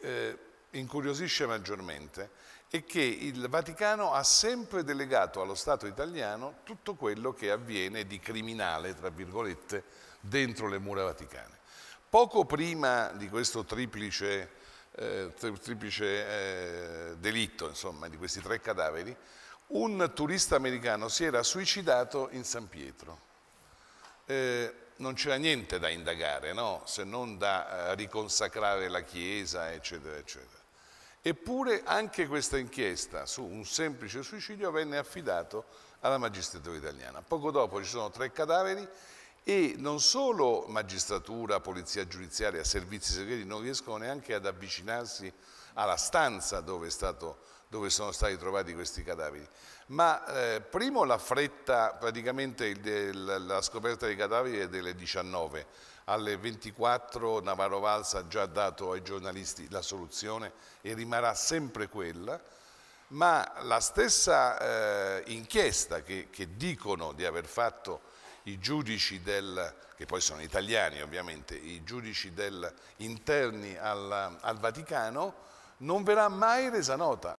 eh, incuriosisce maggiormente è che il Vaticano ha sempre delegato allo Stato italiano tutto quello che avviene di criminale, tra virgolette, dentro le mura vaticane. Poco prima di questo triplice, eh, triplice eh, delitto, insomma, di questi tre cadaveri, un turista americano si era suicidato in San Pietro. Eh, non c'era niente da indagare, no? se non da eh, riconsacrare la Chiesa, eccetera, eccetera. Eppure anche questa inchiesta su un semplice suicidio venne affidato alla magistratura italiana. Poco dopo ci sono tre cadaveri e non solo magistratura, polizia giudiziaria, servizi segreti non riescono neanche ad avvicinarsi alla stanza dove, stato, dove sono stati trovati questi cadaveri. Ma eh, primo la fretta, praticamente il, la scoperta dei cadaveri è delle 19, alle 24 Navarro Valsa ha già dato ai giornalisti la soluzione e rimarrà sempre quella, ma la stessa eh, inchiesta che, che dicono di aver fatto i giudici del, che poi sono italiani ovviamente, i giudici del, interni al, al Vaticano, non verrà mai resa nota.